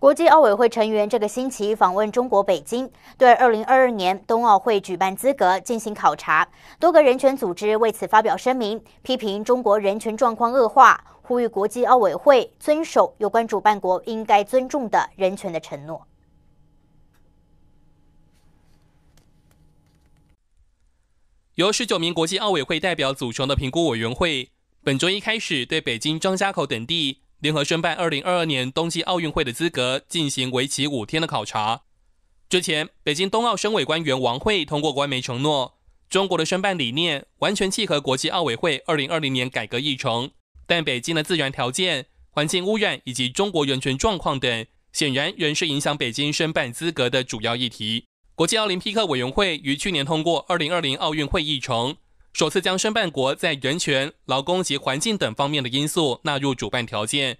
国际奥委会成员这个星期访问中国北京，对二零二二年冬奥会举办资格进行考察。多个人权组织为此发表声明，批评中国人权状况恶化，呼吁国际奥委会遵守有关主办国应该尊重的人权的承诺。由十九名国际奥委会代表组成的评估委员会，本周一开始对北京、张家口等地。联合申办2022年冬季奥运会的资格进行为期五天的考察。之前，北京冬奥申委官员王慧通过官媒承诺，中国的申办理念完全契合国际奥委会2020年改革议程。但北京的自然条件、环境污染以及中国人权状况等，显然仍是影响北京申办资格的主要议题。国际奥林匹克委员会于去年通过2020奥运会议程。首次将申办国在人权、劳工及环境等方面的因素纳入主办条件。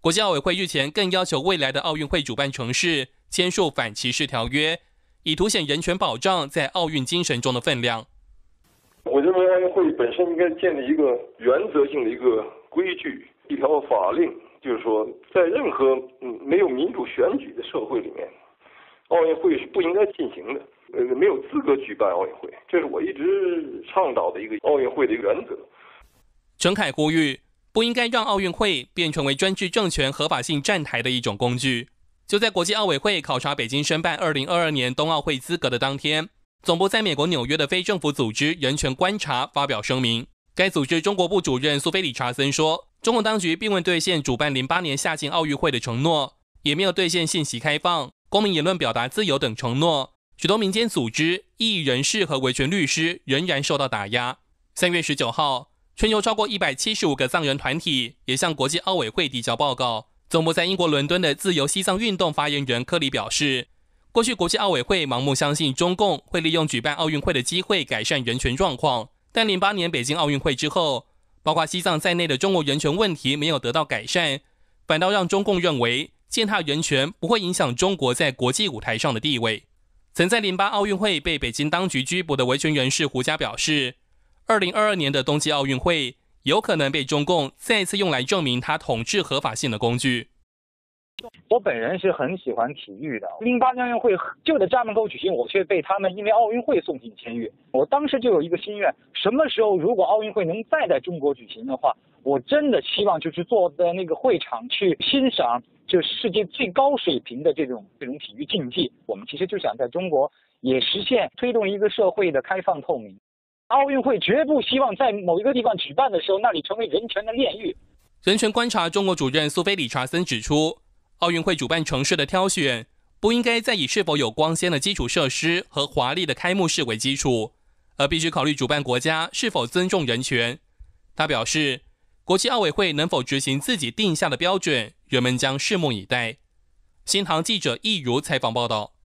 国际奥委会日前更要求未来的奥运会主办城市签署反歧视条约，以凸显人权保障在奥运精神中的分量。我认为奥运会本身应该建立一个原则性的一个规矩、一条法令，就是说，在任何没有民主选举的社会里面，奥运会是不应该进行的。呃，没有资格举办奥运会，这是我一直倡导的一个奥运会的原则。陈凯呼吁，不应该让奥运会变成为专制政权合法性站台的一种工具。就在国际奥委会考察北京申办二零二二年冬奥会资格的当天，总部在美国纽约的非政府组织人权观察发表声明。该组织中国部主任苏菲·理查森说：“中国当局并未兑现主办零八年夏季奥运会的承诺，也没有兑现信息开放、公民言论表达自由等承诺。”许多民间组织、艺人士和维权律师仍然受到打压。三月十九号，全球超过一百七十五个藏人团体也向国际奥委会递交报告。总部在英国伦敦的自由西藏运动发言人科里表示：“过去国际奥委会盲目相信中共会利用举办奥运会的机会改善人权状况，但零八年北京奥运会之后，包括西藏在内的中国人权问题没有得到改善，反倒让中共认为践踏人权不会影响中国在国际舞台上的地位。”曾在零八奥运会被北京当局拘捕的维权人士胡佳表示，二零二二年的冬季奥运会有可能被中共再一次用来证明他统治合法性的工具。我本人是很喜欢体育的，零八奥运会就在家门口举行，我却被他们因为奥运会送进监狱。我当时就有一个心愿，什么时候如果奥运会能再在中国举行的话，我真的希望就是坐在那个会场去欣赏。就世界最高水平的这种这种体育竞技，我们其实就想在中国也实现推动一个社会的开放透明。奥运会绝不希望在某一个地方举办的时候，那里成为人权的炼狱。人权观察中国主任苏菲·理查森指出，奥运会主办城市的挑选不应该再以是否有光鲜的基础设施和华丽的开幕式为基础，而必须考虑主办国家是否尊重人权。他表示，国际奥委会能否执行自己定下的标准？人们将拭目以待。新唐记者易如采访报道。